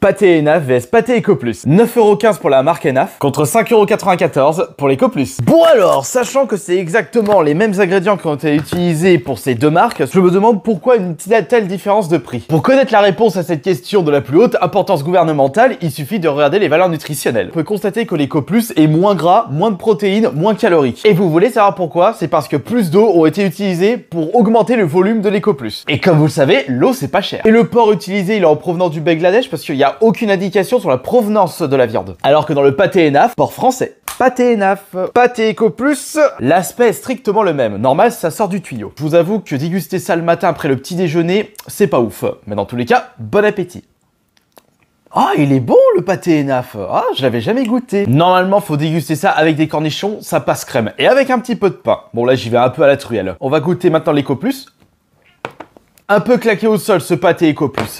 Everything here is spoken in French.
Pâté Enaf vs Pâté EcoPlus. 9,15€ pour la marque Enaf contre 5,94€ pour l'EcoPlus. Bon alors, sachant que c'est exactement les mêmes ingrédients qui ont été utilisés pour ces deux marques, je me demande pourquoi une telle différence de prix. Pour connaître la réponse à cette question de la plus haute importance gouvernementale, il suffit de regarder les valeurs nutritionnelles. On peut constater que l'EcoPlus est moins gras, moins de protéines, moins calorique. Et vous voulez savoir pourquoi C'est parce que plus d'eau ont été utilisées pour augmenter le volume de l'EcoPlus. Et comme vous le savez, l'eau c'est pas cher. Et le porc utilisé, il est en provenance du Bangladesh parce qu'il y a aucune indication sur la provenance de la viande. Alors que dans le pâté ENAF, port français, pâté ENAF, pâté éco Plus, l'aspect est strictement le même. Normal, ça sort du tuyau. Je vous avoue que déguster ça le matin après le petit déjeuner, c'est pas ouf. Mais dans tous les cas, bon appétit. Ah, il est bon le pâté ENAF Ah, je l'avais jamais goûté Normalement, faut déguster ça avec des cornichons, ça passe crème. Et avec un petit peu de pain. Bon, là, j'y vais un peu à la truelle. On va goûter maintenant l'éco Plus. Un peu claqué au sol, ce pâté éco Plus.